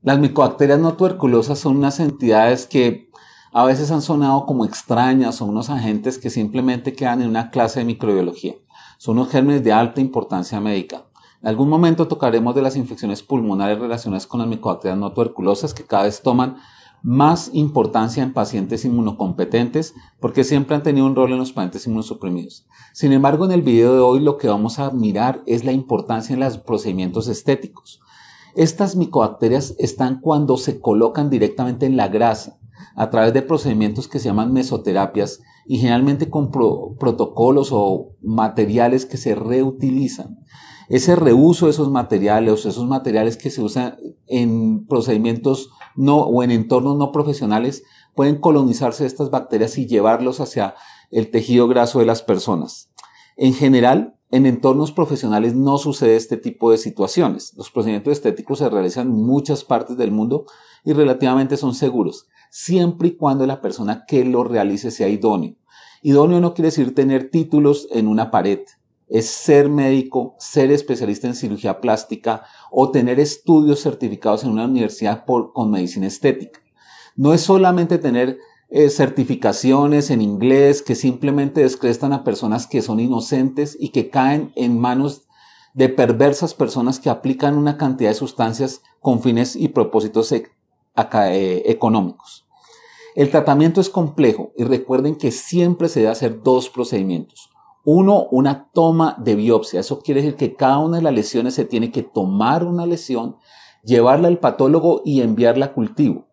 Las micobacterias no tuberculosas son unas entidades que a veces han sonado como extrañas, son unos agentes que simplemente quedan en una clase de microbiología. Son unos gérmenes de alta importancia médica. En algún momento tocaremos de las infecciones pulmonares relacionadas con las micobacterias no tuberculosas que cada vez toman más importancia en pacientes inmunocompetentes porque siempre han tenido un rol en los pacientes inmunosuprimidos. Sin embargo, en el video de hoy lo que vamos a mirar es la importancia en los procedimientos estéticos. Estas micobacterias están cuando se colocan directamente en la grasa a través de procedimientos que se llaman mesoterapias y generalmente con protocolos o materiales que se reutilizan. Ese reuso de esos materiales, esos materiales que se usan en procedimientos no o en entornos no profesionales, pueden colonizarse estas bacterias y llevarlos hacia el tejido graso de las personas. En general, en entornos profesionales no sucede este tipo de situaciones. Los procedimientos estéticos se realizan en muchas partes del mundo y relativamente son seguros, siempre y cuando la persona que lo realice sea idóneo. Idóneo no quiere decir tener títulos en una pared, es ser médico, ser especialista en cirugía plástica o tener estudios certificados en una universidad por, con medicina estética. No es solamente tener eh, certificaciones en inglés que simplemente descrestan a personas que son inocentes y que caen en manos de perversas personas que aplican una cantidad de sustancias con fines y propósitos eh, económicos. El tratamiento es complejo y recuerden que siempre se debe hacer dos procedimientos. Uno, una toma de biopsia. Eso quiere decir que cada una de las lesiones se tiene que tomar una lesión, llevarla al patólogo y enviarla a cultivo.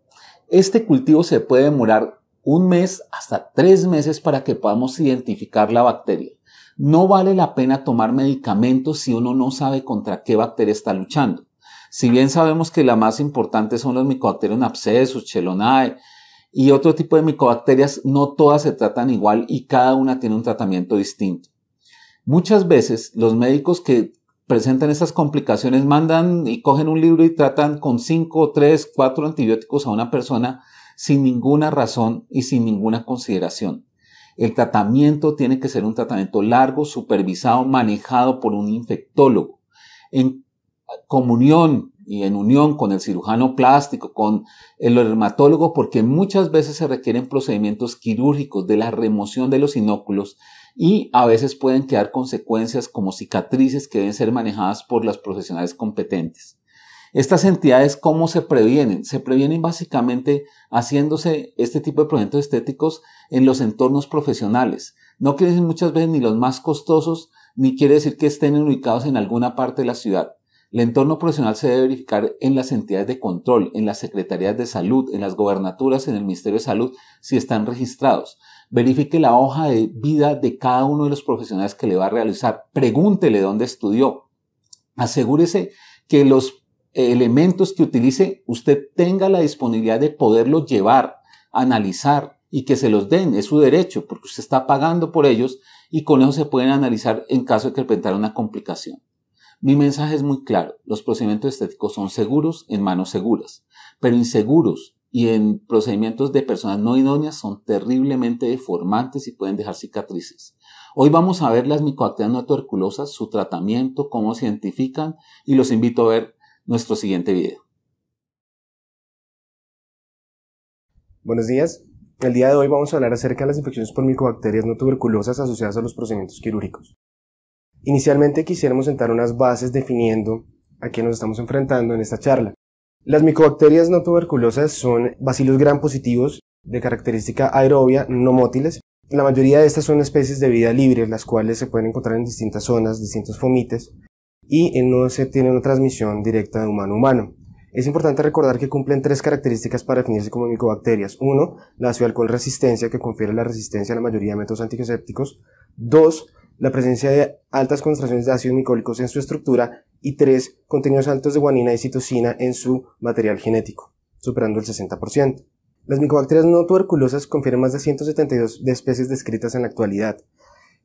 Este cultivo se puede demorar un mes hasta tres meses para que podamos identificar la bacteria. No vale la pena tomar medicamentos si uno no sabe contra qué bacteria está luchando. Si bien sabemos que la más importante son los micobacterios abscesos chelonae y otro tipo de micobacterias, no todas se tratan igual y cada una tiene un tratamiento distinto. Muchas veces los médicos que presentan esas complicaciones, mandan y cogen un libro y tratan con 5, 3, 4 antibióticos a una persona sin ninguna razón y sin ninguna consideración. El tratamiento tiene que ser un tratamiento largo, supervisado, manejado por un infectólogo, en comunión y en unión con el cirujano plástico, con el dermatólogo, porque muchas veces se requieren procedimientos quirúrgicos de la remoción de los inóculos y a veces pueden quedar consecuencias como cicatrices que deben ser manejadas por las profesionales competentes. Estas entidades, ¿cómo se previenen? Se previenen básicamente haciéndose este tipo de proyectos estéticos en los entornos profesionales. No quiere decir muchas veces ni los más costosos, ni quiere decir que estén ubicados en alguna parte de la ciudad. El entorno profesional se debe verificar en las entidades de control, en las secretarías de salud, en las gobernaturas, en el Ministerio de Salud, si están registrados. Verifique la hoja de vida de cada uno de los profesionales que le va a realizar. Pregúntele dónde estudió. Asegúrese que los eh, elementos que utilice usted tenga la disponibilidad de poderlos llevar, analizar y que se los den. Es su derecho porque usted está pagando por ellos y con ellos se pueden analizar en caso de que presentara una complicación. Mi mensaje es muy claro, los procedimientos estéticos son seguros en manos seguras, pero inseguros y en procedimientos de personas no idóneas son terriblemente deformantes y pueden dejar cicatrices. Hoy vamos a ver las micobacterias no tuberculosas, su tratamiento, cómo se identifican y los invito a ver nuestro siguiente video. Buenos días. El día de hoy vamos a hablar acerca de las infecciones por micobacterias no tuberculosas asociadas a los procedimientos quirúrgicos. Inicialmente quisiéramos sentar unas bases definiendo a qué nos estamos enfrentando en esta charla. Las micobacterias no tuberculosas son bacilos gran positivos de característica aerobia no mótiles. La mayoría de estas son especies de vida libre, las cuales se pueden encontrar en distintas zonas, distintos fomites, y no se tiene una transmisión directa de humano a humano. Es importante recordar que cumplen tres características para definirse como micobacterias. Uno, la ácido alcohol resistencia, que confiere la resistencia a la mayoría de métodos antisépticos. Dos, la presencia de altas concentraciones de ácidos micólicos en su estructura y tres contenidos altos de guanina y citosina en su material genético, superando el 60%. Las micobacterias no tuberculosas confieren más de 172 de especies descritas en la actualidad.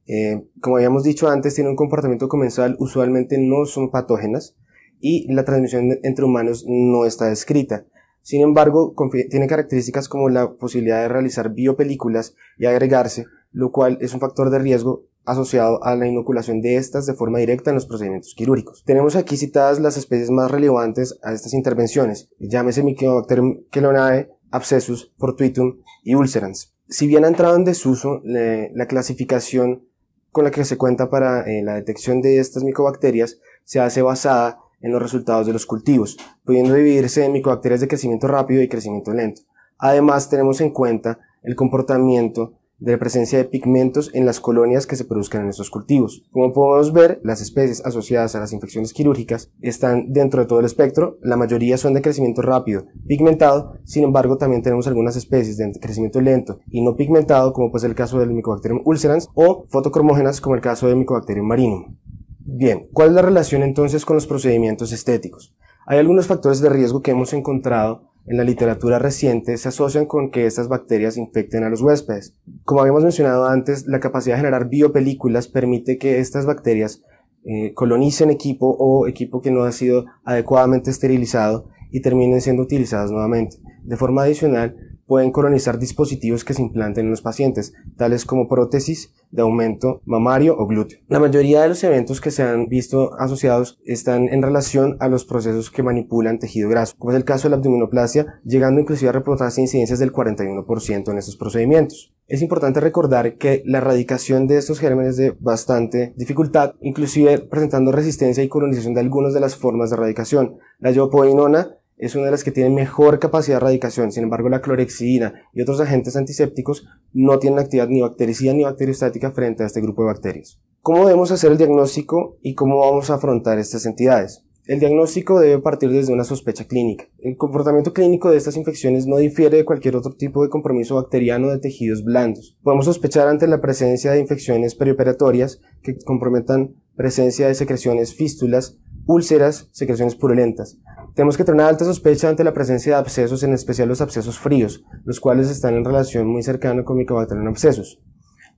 Eh, como habíamos dicho antes, tienen un comportamiento comensal, usualmente no son patógenas y la transmisión entre humanos no está descrita. Sin embargo, tiene características como la posibilidad de realizar biopelículas y agregarse, lo cual es un factor de riesgo asociado a la inoculación de estas de forma directa en los procedimientos quirúrgicos. Tenemos aquí citadas las especies más relevantes a estas intervenciones, llámese Mycobacterium chelonae, abscessus, fortuitum y ulcerans. Si bien ha entrado en desuso la clasificación con la que se cuenta para eh, la detección de estas micobacterias, se hace basada en los resultados de los cultivos, pudiendo dividirse en micobacterias de crecimiento rápido y crecimiento lento. Además, tenemos en cuenta el comportamiento de la presencia de pigmentos en las colonias que se produzcan en estos cultivos. Como podemos ver, las especies asociadas a las infecciones quirúrgicas están dentro de todo el espectro, la mayoría son de crecimiento rápido, pigmentado, sin embargo también tenemos algunas especies de crecimiento lento y no pigmentado, como puede ser el caso del Mycobacterium ulcerans, o fotocromógenas, como el caso del Mycobacterium marinum. Bien, ¿cuál es la relación entonces con los procedimientos estéticos? Hay algunos factores de riesgo que hemos encontrado en la literatura reciente se asocian con que estas bacterias infecten a los huéspedes. Como habíamos mencionado antes, la capacidad de generar biopelículas permite que estas bacterias eh, colonicen equipo o equipo que no ha sido adecuadamente esterilizado y terminen siendo utilizadas nuevamente. De forma adicional, pueden colonizar dispositivos que se implanten en los pacientes, tales como prótesis de aumento mamario o glúteo. La mayoría de los eventos que se han visto asociados están en relación a los procesos que manipulan tejido graso, como es el caso de la abdominoplasia, llegando inclusive a reportarse incidencias del 41% en estos procedimientos. Es importante recordar que la erradicación de estos gérmenes de bastante dificultad, inclusive presentando resistencia y colonización de algunas de las formas de erradicación. La yopoinona es una de las que tiene mejor capacidad de erradicación. Sin embargo, la clorexidina y otros agentes antisépticos no tienen actividad ni bactericida ni bacteriostática frente a este grupo de bacterias. ¿Cómo debemos hacer el diagnóstico y cómo vamos a afrontar estas entidades? El diagnóstico debe partir desde una sospecha clínica. El comportamiento clínico de estas infecciones no difiere de cualquier otro tipo de compromiso bacteriano de tejidos blandos. Podemos sospechar ante la presencia de infecciones perioperatorias que comprometan presencia de secreciones fístulas, úlceras, secreciones purulentas, tenemos que tener una alta sospecha ante la presencia de abscesos, en especial los abscesos fríos, los cuales están en relación muy cercana con en abscesos.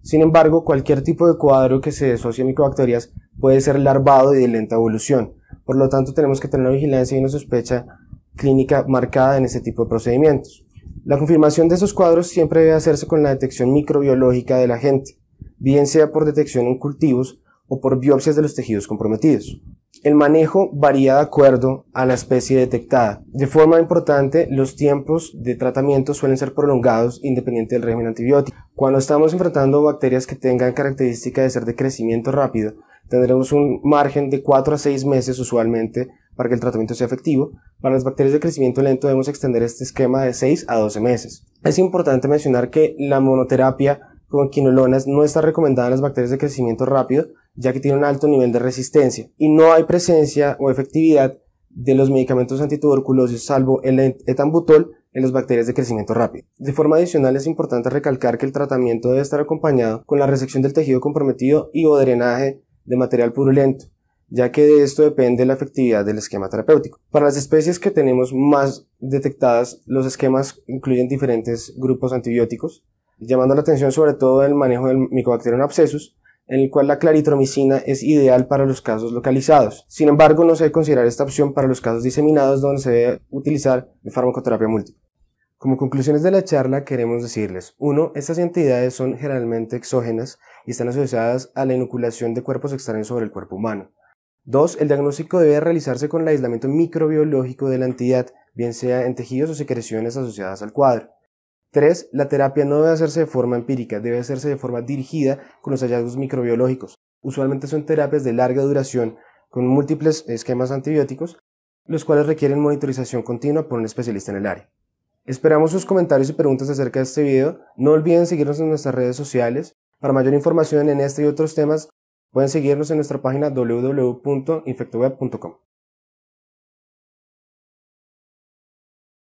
Sin embargo, cualquier tipo de cuadro que se asocie a micobacterias puede ser larvado y de lenta evolución. Por lo tanto, tenemos que tener una vigilancia y una sospecha clínica marcada en este tipo de procedimientos. La confirmación de esos cuadros siempre debe hacerse con la detección microbiológica del agente, bien sea por detección en cultivos o por biopsias de los tejidos comprometidos. El manejo varía de acuerdo a la especie detectada. De forma importante, los tiempos de tratamiento suelen ser prolongados independiente del régimen antibiótico. Cuando estamos enfrentando bacterias que tengan característica de ser de crecimiento rápido, tendremos un margen de 4 a 6 meses usualmente para que el tratamiento sea efectivo. Para las bacterias de crecimiento lento debemos extender este esquema de 6 a 12 meses. Es importante mencionar que la monoterapia con quinolonas no está recomendada en las bacterias de crecimiento rápido, ya que tiene un alto nivel de resistencia y no hay presencia o efectividad de los medicamentos antituberculosos salvo el etambutol en las bacterias de crecimiento rápido. De forma adicional es importante recalcar que el tratamiento debe estar acompañado con la resección del tejido comprometido y o drenaje de material purulento, ya que de esto depende la efectividad del esquema terapéutico. Para las especies que tenemos más detectadas, los esquemas incluyen diferentes grupos antibióticos, llamando la atención sobre todo el manejo del Mycobacterium abscessus, en el cual la claritromicina es ideal para los casos localizados. Sin embargo, no se debe considerar esta opción para los casos diseminados donde se debe utilizar farmacoterapia múltiple. Como conclusiones de la charla queremos decirles, uno, Estas entidades son generalmente exógenas y están asociadas a la inoculación de cuerpos extraños sobre el cuerpo humano. 2. El diagnóstico debe realizarse con el aislamiento microbiológico de la entidad, bien sea en tejidos o secreciones asociadas al cuadro. 3. la terapia no debe hacerse de forma empírica, debe hacerse de forma dirigida con los hallazgos microbiológicos. Usualmente son terapias de larga duración con múltiples esquemas antibióticos, los cuales requieren monitorización continua por un especialista en el área. Esperamos sus comentarios y preguntas acerca de este video. No olviden seguirnos en nuestras redes sociales. Para mayor información en este y otros temas, pueden seguirnos en nuestra página www.infectoweb.com.